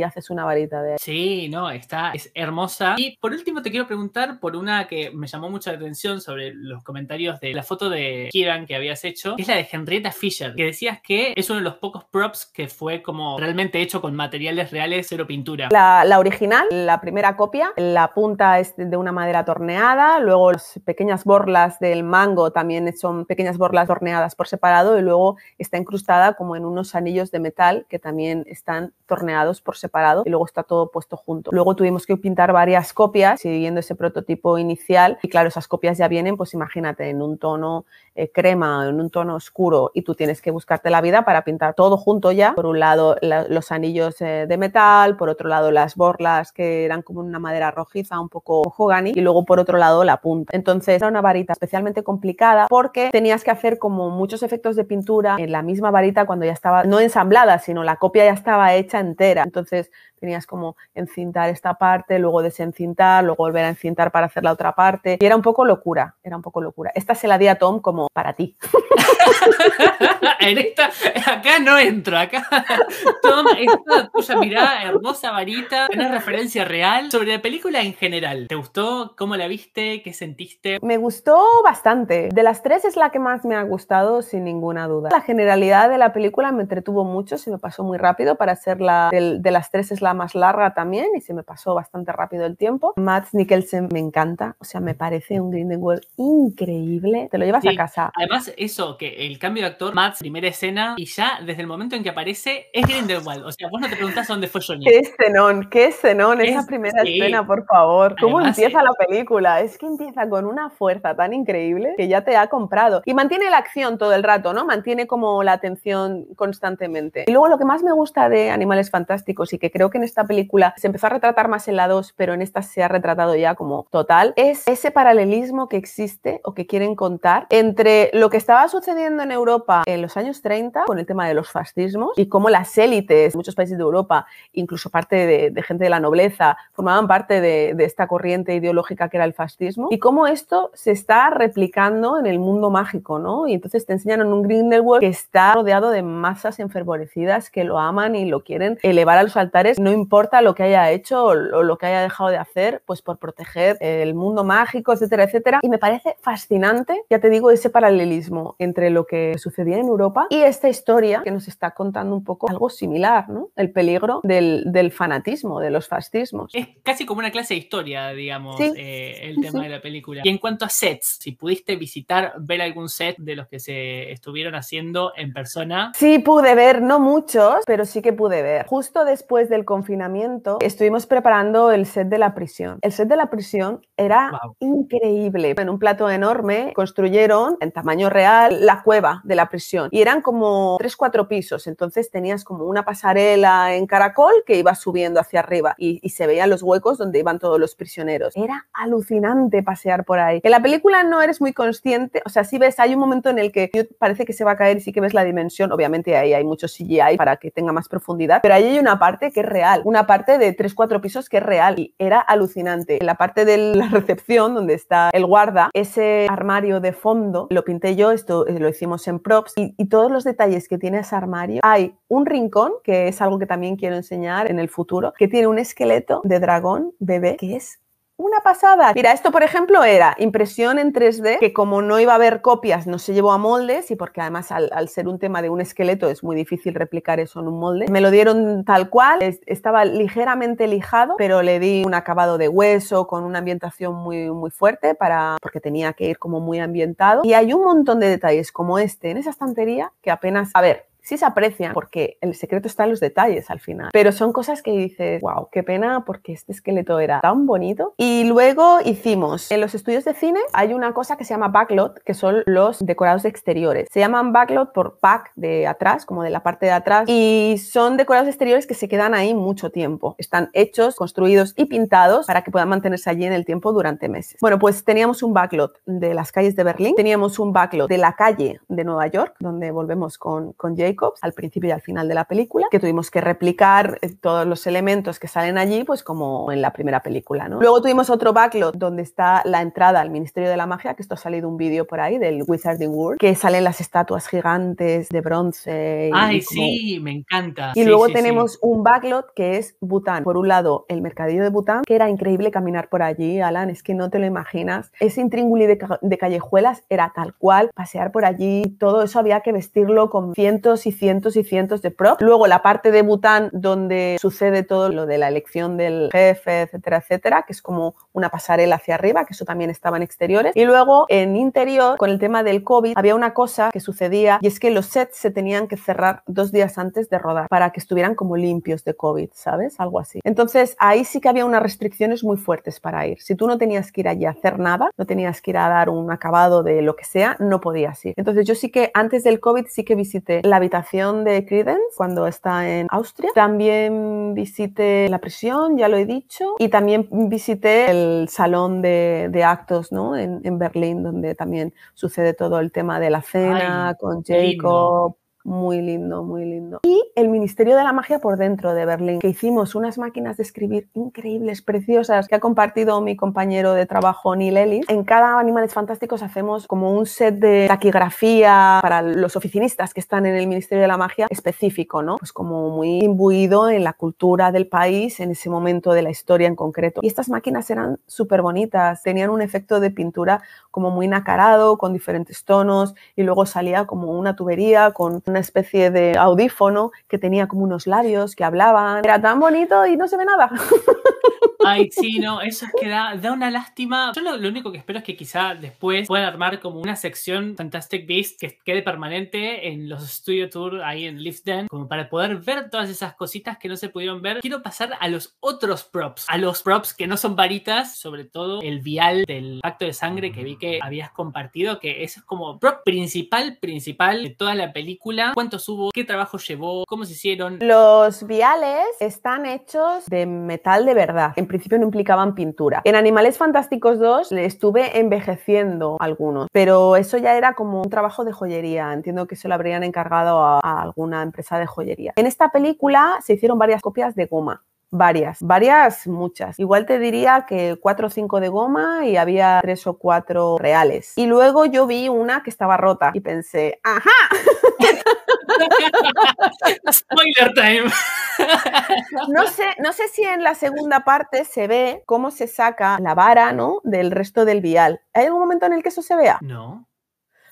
haces una varita de... Sí, no, está, es hermosa. Y por último te quiero preguntar por una que me llamó mucha atención sobre los comentarios de la foto de Kiran que habías hecho, que es la de Henrietta Fisher, que decías que es uno de los pocos props que fue como realmente hecho con materiales reales, cero pintura. La, la original, la primera copia, la punta es de una madera torneada, luego las pequeñas borlas del mango también hecho son pequeñas borlas torneadas por separado y luego está incrustada como en unos anillos de metal que también están torneados por separado y luego está todo puesto junto. Luego tuvimos que pintar varias copias siguiendo ese prototipo inicial y claro, esas copias ya vienen, pues imagínate, en un tono eh, crema crema, en un tono oscuro y tú tienes que buscarte la vida para pintar todo junto ya. Por un lado los anillos eh, de metal, por otro lado las borlas que eran como una madera rojiza, un poco hogani y luego por otro lado la punta. Entonces era una varita especialmente complicada porque tenías que hacer como muchos efectos de pintura en la misma varita cuando ya estaba no ensamblada, sino la copia ya estaba hecha entera. Entonces tenías como encintar esta parte, luego desencintar, luego volver a encintar para hacer la otra parte. Y era un poco locura, era un poco locura. Esta se la di a Tom como para ti. *laughs* en esta, acá no entro, acá. Tom, esta tuya mirada, hermosa varita, una referencia real sobre la película en general. ¿Te gustó? ¿Cómo la viste? ¿Qué sentiste? Me gustó bastante. De las tres es la que más me ha gustado, sin ninguna duda. La generalidad de la película me entretuvo mucho, se me pasó muy rápido. Para ser la de, las tres es la más larga también y se me pasó bastante rápido el tiempo. Matt Nicholson me encanta, o sea, me parece un Grindelwald increíble. Te lo llevas a casa. Además, eso, que el cambio de actor, Matt, primera escena y ya desde el momento en que aparece es Grindelwald. O sea, vos no te preguntas dónde fue Johnny. ¿Qué es ¿Qué es Esa primera escena, por favor. ¿Cómo empieza eh la película? Es que empieza con una fuerza tan increíble que ya te ha comprado y mantiene la acción todo el rato, ¿no? Mantiene como la atención constantemente. Y luego lo que más me gusta de Animales Fantásticos y que creo que en esta película se empezó a retratar más en la 2, pero en esta se ha retratado ya como total, es ese paralelismo que existe o que quieren contar entre lo que estaba sucediendo en Europa en los años 30 con el tema de los fascismos y cómo las élites, de muchos países de Europa, incluso parte de, gente de la nobleza, formaban parte de, de esta corriente ideológica que era el fascismo y cómo esto se está replicando en el mundo mágico, ¿no? Y entonces te enseñan en un Grindelwald que está rodeado de masas enfervorecidas que lo aman y lo quieren elevar a los altares, no importa lo que haya hecho o lo que haya dejado de hacer, pues por proteger el mundo mágico, etcétera, etcétera. Y me parece fascinante, ya te digo, ese paralelismo entre lo que sucedía en Europa y esta historia que nos está contando un poco algo similar, ¿no? El peligro del, fanatismo, de los fascismos. Es casi como una clase de historia, digamos, eh, el tema de la película. Y en cuanto a sets, si pudiste visitar, ver algún set de los que se estuvieron haciendo en persona? Sí, pude ver, no muchos, pero sí que pude ver. Justo después del confinamiento estuvimos preparando el set de la prisión. El set de la prisión era increíble. En un plato enorme construyeron en tamaño real la cueva de la prisión y eran como 3, 4 pisos. Entonces tenías como una pasarela en caracol que iba subiendo hacia arriba y, y se veían los huecos donde iban todos los prisioneros. Era alucinante pasear por ahí. En la película no eres muy consciente, o sea, si ves, hay un momento en el que parece que se va a caer y sí que ves la dimensión. Obviamente ahí hay mucho CGI para que tenga más profundidad, pero ahí hay una parte que es real, una parte de 3-4 pisos que es real y era alucinante. En la parte de la *laughs* recepción, donde está el guarda, ese armario de fondo, lo pinté yo, esto eh, lo hicimos en props y, y todos los detalles que tiene ese armario. Hay un rincón, que es algo que también quiero enseñar en el futuro, que tiene un esqueleto de dragón bebé que es una pasada. Mira, esto por ejemplo era impresión en 3D, que como no iba a haber copias, no se llevó a moldes y porque además al, ser un tema de un esqueleto es muy difícil replicar eso en un molde. Me lo dieron tal cual, estaba ligeramente lijado, pero le di un acabado de hueso con una ambientación muy, muy fuerte para, porque tenía que ir como muy ambientado. Y hay un montón de detalles como este en esa estantería que apenas, a ver, sí se aprecian porque el secreto está en los detalles al final. Pero son cosas que dices, wow, qué pena porque este esqueleto era tan bonito. Y luego hicimos, en los estudios de cine hay una cosa que se llama backlot, que son los decorados exteriores. Se llaman backlot por pack de atrás, como de la parte de atrás. Y son decorados exteriores que se quedan ahí mucho tiempo. Están hechos, construidos y pintados para que puedan mantenerse allí en el tiempo durante meses. Bueno, pues teníamos un backlot de las calles de Berlín, teníamos un backlot de la calle de Nueva York, donde volvemos con, con Jake al principio y al final de la película, que tuvimos que replicar eh, todos los elementos que salen allí, pues como en la primera película. ¿no? Luego tuvimos otro backlot donde está la entrada al Ministerio de la Magia, que esto ha salido un vídeo por ahí del Wizarding World, que salen las estatuas gigantes de bronce. Ay, sí, me encanta. Y luego tenemos un backlot que es Bután. Por un lado, el mercadillo de Bután, que era increíble caminar por allí, Alan, es que no te lo imaginas. Ese intríngulis de, de callejuelas era tal cual, pasear por allí, todo eso había que vestirlo con cientos cientos y cientos y cientos de props. Luego la parte de Bután donde sucede todo lo de la elección del jefe, etcétera, etcétera, que es como una pasarela hacia arriba, que eso también estaba en exteriores. Y luego en interior, con el tema del COVID, había una cosa que sucedía y es que los sets se tenían que cerrar dos días antes de rodar para que estuvieran como limpios de COVID, ¿sabes? Algo así. Entonces ahí sí que había unas restricciones muy fuertes para ir. Si tú no tenías que ir allí a hacer nada, no tenías que ir a dar un acabado de lo que sea, no podías ir. Entonces yo sí que antes del COVID sí que visité la habitación de Credence cuando está en Austria. También visité la prisión, ya lo he dicho, y también visité el salón de, actos ¿no? en, Berlín, donde también sucede todo el tema de la cena con Jacob muy lindo, muy lindo. Y el Ministerio de la Magia por dentro de Berlín, que hicimos unas máquinas de escribir increíbles, preciosas, que ha compartido mi compañero de trabajo Neil Ellis. En cada Animales Fantásticos hacemos como un set de taquigrafía para los oficinistas que están en el Ministerio de la Magia específico, ¿no? Pues como muy imbuido en la cultura del país en ese momento de la historia en concreto. Y estas máquinas eran súper bonitas, tenían un efecto de pintura como muy nacarado, con diferentes tonos, y luego salía como una tubería con una especie de audífono que tenía como unos labios que hablaban. Era tan bonito y no se ve nada. *laughs* Ay, sí, no, eso es que da, da una lástima. Yo lo, único que espero es que quizá después puedan armar como una sección Fantastic beast que quede permanente en los Studio Tour ahí en Lifden, como para poder ver todas esas cositas que no se pudieron ver. Quiero pasar a los otros props, a los props que no son varitas, sobre todo el vial del pacto de sangre que vi que habías compartido, que eso es como prop principal, principal de toda la película ¿Cuántos hubo? ¿Qué trabajo llevó? ¿Cómo se hicieron? Los viales están hechos de metal de verdad. En principio no implicaban pintura. En Animales Fantásticos 2 le estuve envejeciendo algunos, pero eso ya era como un trabajo de joyería. Entiendo que se lo habrían encargado a alguna empresa de joyería. En esta película se hicieron varias copias de goma Varias, varias, muchas. Igual te diría que cuatro o cinco de goma y había tres o cuatro reales. Y luego yo vi una que estaba rota y pensé, ¡ajá! Spoiler time. no, sé, no sé si en la segunda parte se ve cómo se saca la vara, ¿no? Del resto del vial. ¿Hay algún momento en el que eso se vea? No.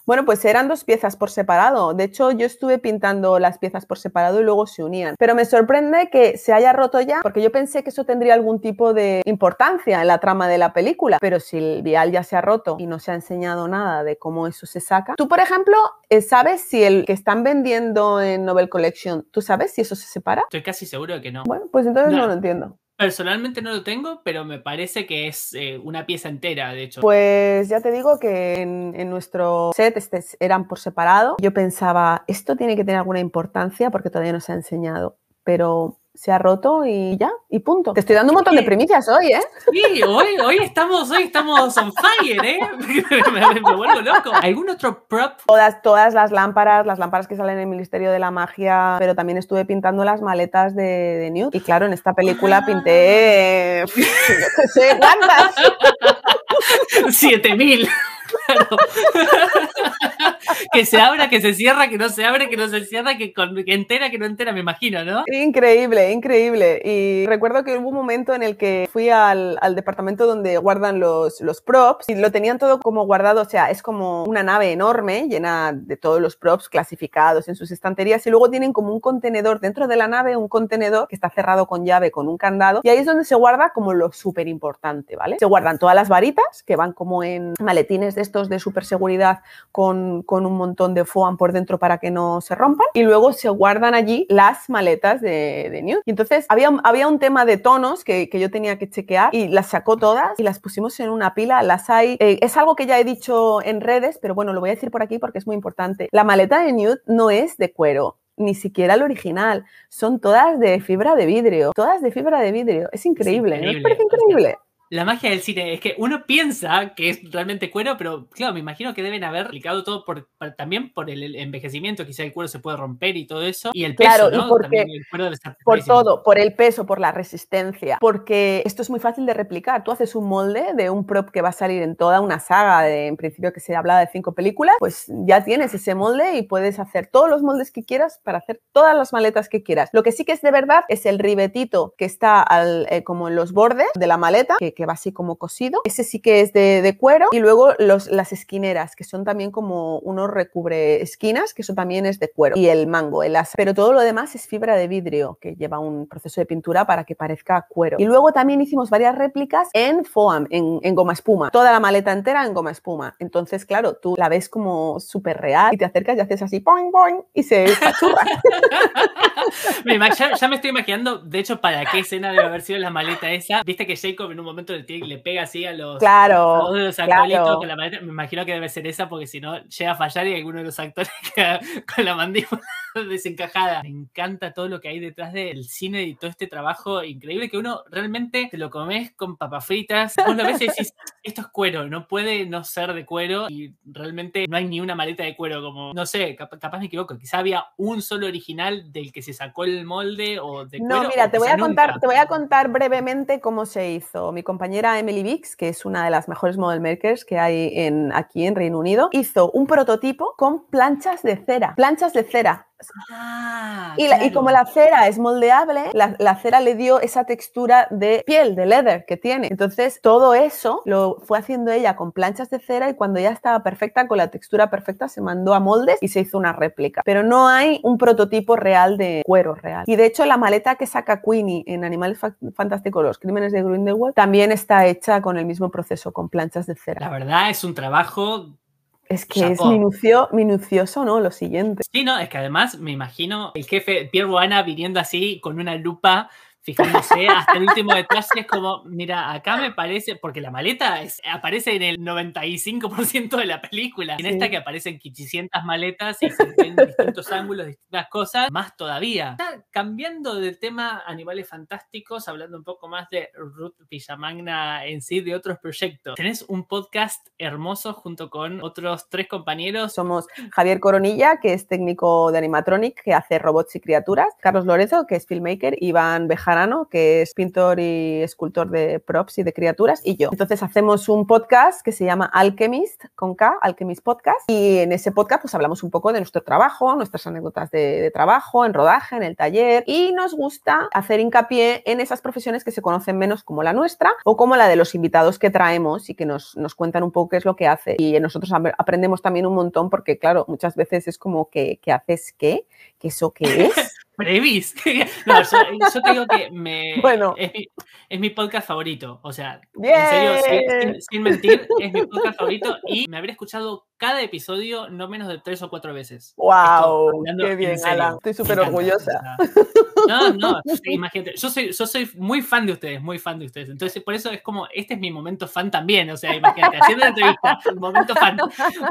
Bueno, pues eran dos piezas por separado. De hecho, yo estuve pintando las piezas por separado y luego se unían. Pero me sorprende que se haya roto ya, porque yo pensé que eso tendría algún tipo de importancia en la trama de la película. Pero si el vial ya se ha roto y no se ha enseñado nada de cómo eso se saca, tú, por ejemplo, eh, ¿sabes si el que están vendiendo en Novel Collection, tú sabes si eso se separa? Estoy casi seguro de que no. Bueno, pues entonces no lo entiendo. Personalmente no lo tengo, pero me parece que es eh, una pieza entera, de hecho. Pues ya te digo que en, nuestro set este, eran por separado. Yo pensaba, esto tiene que tener alguna importancia porque todavía no se ha enseñado, pero se ha roto y ya, y punto. Te estoy dando un montón de primicias hoy, ¿eh? Sí, hoy, hoy estamos, hoy estamos on fire, ¿eh? *laughs* Me, vuelvo loco. ¿Algún otro prop? Todas, todas las lámparas, las lámparas que salen en el Ministerio de la Magia, pero también estuve pintando las maletas de, de Newt. Y claro, en esta película ah. pinté, ¿cuántas? 7000. Claro. *laughs* que se abra, que se cierra, que no se abre, que no se cierra, que, entera, que no entera, me imagino, ¿no? Increíble, increíble. Y recuerdo que hubo un momento en el que fui al, departamento donde guardan los, los props y lo tenían todo como guardado, o sea, es como una nave enorme llena de todos los props clasificados en sus estanterías y luego tienen como un contenedor dentro de la nave, un contenedor que está cerrado con llave, con un candado y ahí es donde se guarda como lo súper importante, ¿vale? Se guardan todas las varitas que van como en maletines de estos de súper seguridad con con, un montón de foam por dentro para que no se rompan y luego se guardan allí las maletas de, de nude. entonces había, había un tema de tonos que, yo tenía que chequear y las sacó todas y las pusimos en una pila, las hay. Eh, es algo que ya he dicho en redes, pero bueno, lo voy a decir por aquí porque es muy importante. La maleta de nude no es de cuero, ni siquiera el original. Son todas de fibra de vidrio, todas de fibra de vidrio. Es increíble, ¿eh? Es increíble. La magia del cine es que uno piensa que es realmente cuero, pero claro, me imagino que deben haber aplicado todo por, también por el, envejecimiento, quizá el cuero se puede romper y todo eso, y el peso, por todo, por el peso, por la resistencia, porque esto es muy fácil de replicar. Tú haces un molde de un prop que va a salir en toda una saga, en principio que se hablaba de cinco películas, pues ya tienes ese molde y puedes hacer todos los moldes que quieras para hacer todas las maletas que quieras. Lo que sí que es de verdad es el ribetito que está eh, como en los bordes de la maleta, que que va así como cosido. Ese sí que es de, cuero. Y luego los, las esquineras, que son también como unos recubre esquinas, que eso también es de cuero. Y el mango, el asa. Pero todo lo demás es fibra de vidrio, que lleva un proceso de pintura para que parezca cuero. Y luego también hicimos varias réplicas en foam, en, goma espuma. Toda la maleta entera en goma espuma. Entonces, claro, tú la ves como súper real y te acercas y haces así, boing, boing, y se pachurra. *laughs* ya, ya me estoy imaginando, de hecho, para qué escena debe haber sido la maleta esa. Viste que Jacob en un momento le, pega así a los, claro, Me imagino que debe ser esa, porque si no llega a fallar y alguno de los actores *laughs* queda con la mandíbula. *laughs* desencajada. Me encanta todo lo que hay detrás del cine y todo este trabajo increíble que uno realmente te lo comes con papas fritas. Vos veces *laughs* esto es cuero, no puede no ser de cuero y realmente no hay ni una maleta de cuero como, no sé, capaz, me equivoco, quizá había un solo original del que se sacó el molde o de cuero. No, mira, te voy, a contar, te voy a contar brevemente cómo se hizo. Mi compañera Emily Bix, que es una de las mejores model makers que hay aquí en Reino Unido, hizo un prototipo con planchas de cera, planchas de cera Ah, y, como la cera es moldeable, la, la, cera le dio esa textura de piel, de leather que tiene. Entonces, todo eso lo fue haciendo ella con planchas de cera y cuando ya estaba perfecta, con la textura perfecta, se mandó a moldes y se hizo una réplica. Pero no hay un prototipo real de cuero real. Y de hecho, la maleta que saca Queenie en Animales Fantásticos, los Crímenes de Grindelwald, también está hecha con el mismo proceso, con planchas de cera. La verdad es un trabajo es que es minucioso, ¿no? Lo siguiente. Sí, no, es que además me imagino el jefe Pierre Boana viniendo así con una lupa fijándose hasta el último detalle. Es como, mira, acá me parece, porque la maleta aparece en el 95% de la película. En esta que aparecen 500 maletas y se distintos ángulos, distintas cosas, más todavía. cambiando del tema animales fantásticos, hablando un poco más de Ruth Villamagna en sí, de otros proyectos. Tenés un podcast hermoso junto con otros tres compañeros. Somos Javier Coronilla, que es técnico de animatronic, que hace robots y criaturas, Carlos Lorenzo, que es filmmaker, y Iván Bejar que es pintor y escultor de props y de criaturas, y yo. Entonces hacemos un podcast que se llama Alchemist, con K, Alchemist Podcast, y en ese podcast pues hablamos un poco de nuestro trabajo, nuestras anécdotas de, trabajo, en rodaje, en el taller, y nos gusta hacer hincapié en esas profesiones que se conocen menos como la nuestra o como la de los invitados que traemos y que nos, cuentan un poco qué es lo que hace. Y nosotros aprendemos también un montón porque, claro, muchas veces es como que, que haces qué eso qué es? *laughs* Previs. *laughs* no, yo, te digo que me, bueno. es, mi, podcast favorito. O sea, en serio, sin, sin, mentir, es mi podcast favorito y me habría escuchado cada episodio no menos de tres o cuatro veces. ¡Wow! ¡Qué bien, Alan! Estoy súper orgullosa. No, no, *laughs* imagínate. Yo soy, muy fan de ustedes, muy fan de ustedes. Entonces, por eso es como, este es mi momento fan también. O sea, imagínate, haciendo la entrevista, *laughs* momento fan.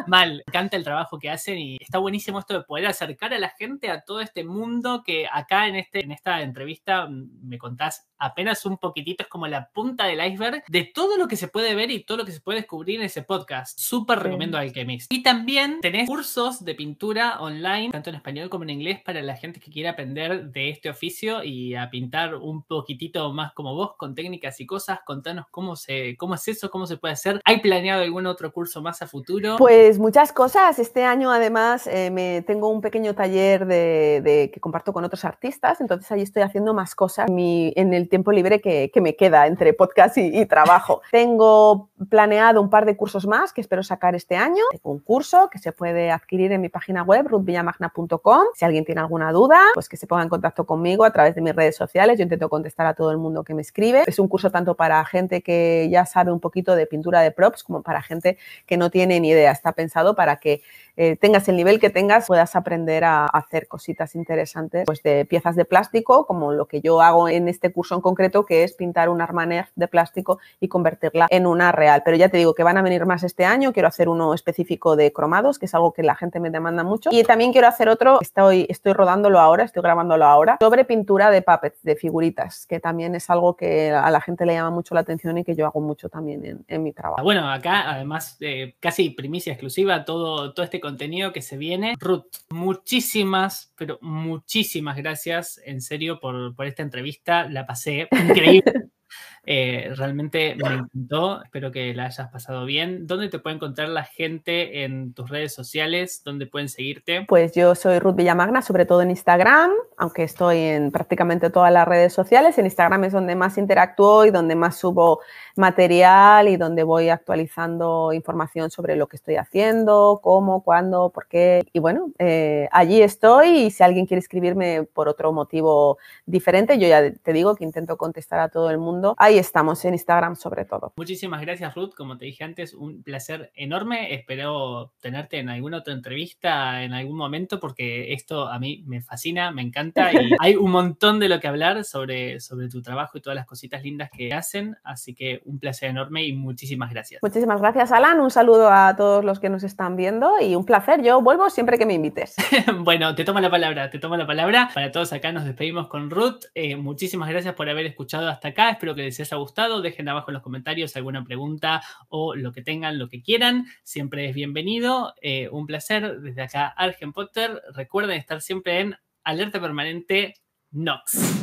Mal, canta el trabajo que hacen y está buenísimo esto de poder acercar a la gente a todo este mundo que acá en, este, en esta entrevista mm, me contás apenas un poquitito, es como la punta del iceberg de todo lo que se puede ver y todo lo que se puede descubrir en ese podcast. Súper al que me y también tenés cursos de pintura online, tanto en español como en inglés, para la gente que quiera aprender de este oficio y a pintar un poquitito más como vos, con técnicas y cosas. Contanos cómo, se, cómo es eso, cómo se puede hacer. ¿Hay planeado algún otro curso más a futuro? Pues muchas cosas. Este año además eh, me tengo un pequeño taller de, que comparto con otros artistas, entonces ahí estoy haciendo más cosas mi, en el tiempo libre que, me queda entre podcast y, y trabajo. *laughs* tengo planeado un par de cursos más que espero sacar este año un curso que se puede adquirir en mi página web ruthvillamagna.com. Si alguien tiene alguna duda, pues que se ponga en contacto conmigo a través de mis redes sociales. Yo intento contestar a todo el mundo que me escribe. Es un curso tanto para gente que ya sabe un poquito de pintura de props como para gente que no tiene ni idea. Está pensado para que eh, tengas el nivel que tengas, puedas aprender a hacer cositas interesantes pues de piezas de plástico, como lo que yo hago en este curso en concreto, que es pintar un armaner de plástico y convertirla en una real. Pero ya te digo que van a venir más este año. Quiero hacer uno específico de cromados, que es algo que la gente me demanda mucho. Y también quiero hacer otro, estoy, estoy rodándolo ahora, estoy grabándolo ahora, sobre pintura de puppets, de figuritas, que también es algo que a la gente le llama mucho la atención y que yo hago mucho también en, en mi trabajo. Ah, bueno, acá además eh, casi primicia exclusiva todo, todo este contenido que se viene. Ruth, muchísimas, pero muchísimas gracias en serio por, por esta entrevista, la pasé *laughs* increíble. Eh, realmente me encantó, espero que la hayas pasado bien. ¿Dónde te puede encontrar la gente en tus redes sociales? ¿Dónde pueden seguirte? Pues yo soy Ruth Villamagna, sobre todo en Instagram, aunque estoy en prácticamente todas las redes sociales. En Instagram es donde más interactúo y donde más subo material y donde voy actualizando información sobre lo que estoy haciendo, cómo, cuándo, por qué. Y bueno, eh, allí estoy y si alguien quiere escribirme por otro motivo diferente, yo ya te digo que intento contestar a todo el mundo Ahí estamos, en Instagram sobre todo. Muchísimas gracias, Ruth. Como te dije antes, un placer enorme. Espero tenerte en alguna otra entrevista en algún momento porque esto a mí me fascina, me encanta y *laughs* hay un montón de lo que hablar sobre, sobre tu trabajo y todas las cositas lindas que hacen. Así que un placer enorme y muchísimas gracias. Muchísimas gracias, Alan. Un saludo a todos los que nos están viendo y un placer. Yo vuelvo siempre que me invites. *laughs* bueno, te tomo la palabra, te tomo la palabra. Para todos acá nos despedimos con Ruth. Eh, muchísimas gracias por haber escuchado hasta acá. Espero que les haya gustado. Dejen abajo en los comentarios alguna pregunta o lo que tengan, lo que quieran. Siempre es bienvenido. Eh, un placer desde acá, Argen Potter. Recuerden estar siempre en alerta permanente NOX.